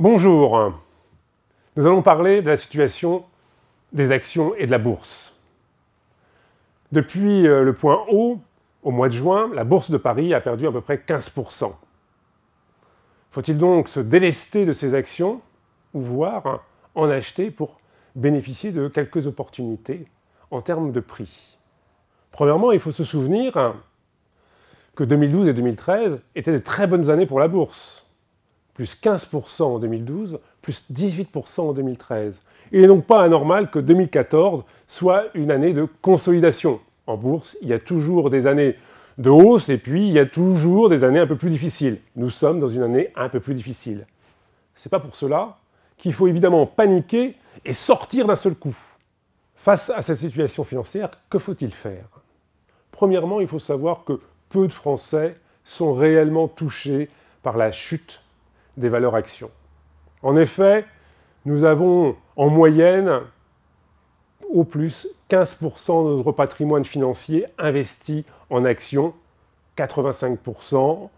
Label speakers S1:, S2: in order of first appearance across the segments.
S1: Bonjour. Nous allons parler de la situation des actions et de la bourse. Depuis euh, le point haut, au mois de juin, la bourse de Paris a perdu à peu près 15%. Faut-il donc se délester de ces actions, ou voire en acheter pour bénéficier de quelques opportunités en termes de prix Premièrement, il faut se souvenir que 2012 et 2013 étaient de très bonnes années pour la bourse plus 15% en 2012, plus 18% en 2013. Il n'est donc pas anormal que 2014 soit une année de consolidation. En bourse, il y a toujours des années de hausse et puis il y a toujours des années un peu plus difficiles. Nous sommes dans une année un peu plus difficile. C'est pas pour cela qu'il faut évidemment paniquer et sortir d'un seul coup. Face à cette situation financière, que faut-il faire Premièrement, il faut savoir que peu de Français sont réellement touchés par la chute des valeurs actions. En effet, nous avons en moyenne au plus 15% de notre patrimoine financier investi en actions, 85%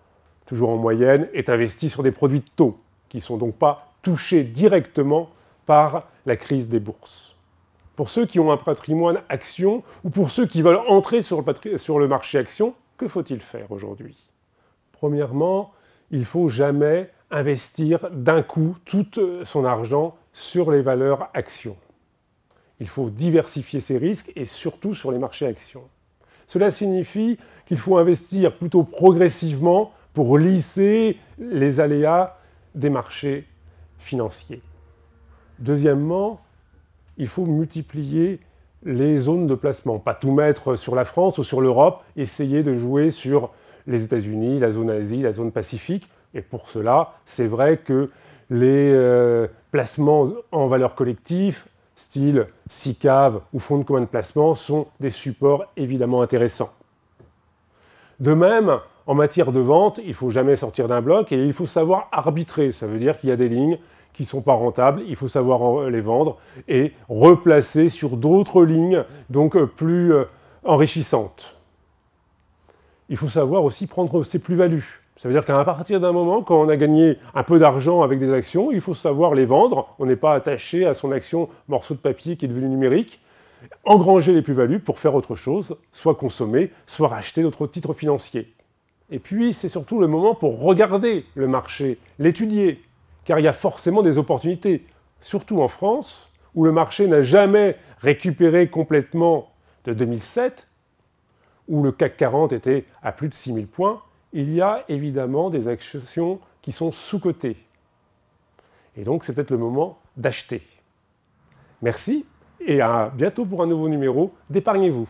S1: toujours en moyenne, est investi sur des produits de taux, qui ne sont donc pas touchés directement par la crise des bourses. Pour ceux qui ont un patrimoine actions ou pour ceux qui veulent entrer sur le, marché actions, que faut-il faire aujourd'hui Premièrement, il ne faut jamais investir d'un coup tout euh, son argent sur les valeurs actions. Il faut diversifier ses risques et surtout sur les marchés actions. Cela signifie qu'il faut investir plutôt progressivement pour lisser les aléas des marchés financiers. Deuxièmement, il faut multiplier les zones de placement, pas tout mettre sur la France ou sur l'Europe, essayer de jouer sur les États-Unis, la zone Asie, la zone Pacifique, et pour cela, c'est vrai que les euh, placements en valeur collective, style SICAV ou fonds de commun de placement, sont des supports évidemment intéressants. De même, en matière de vente, il ne faut jamais sortir d'un bloc et il faut savoir arbitrer. Ça veut dire qu'il y a des lignes qui ne sont pas rentables, il faut savoir les vendre et replacer sur d'autres lignes, donc euh, plus euh, enrichissantes. Il faut savoir aussi prendre ses plus-values. Ça veut dire qu'à partir d'un moment, quand on a gagné un peu d'argent avec des actions, il faut savoir les vendre. On n'est pas attaché à son action morceau de papier qui est devenu numérique. Engranger les plus-values pour faire autre chose, soit consommer, soit racheter d'autres titres financiers. Et puis, c'est surtout le moment pour regarder le marché, l'étudier, car il y a forcément des opportunités, surtout en France, où le marché n'a jamais récupéré complètement de 2007, où le CAC 40 était à plus de 6000 points, il y a évidemment des actions qui sont sous-cotées. Et donc c'est peut-être le moment d'acheter. Merci et à bientôt pour un nouveau numéro d'Épargnez-vous.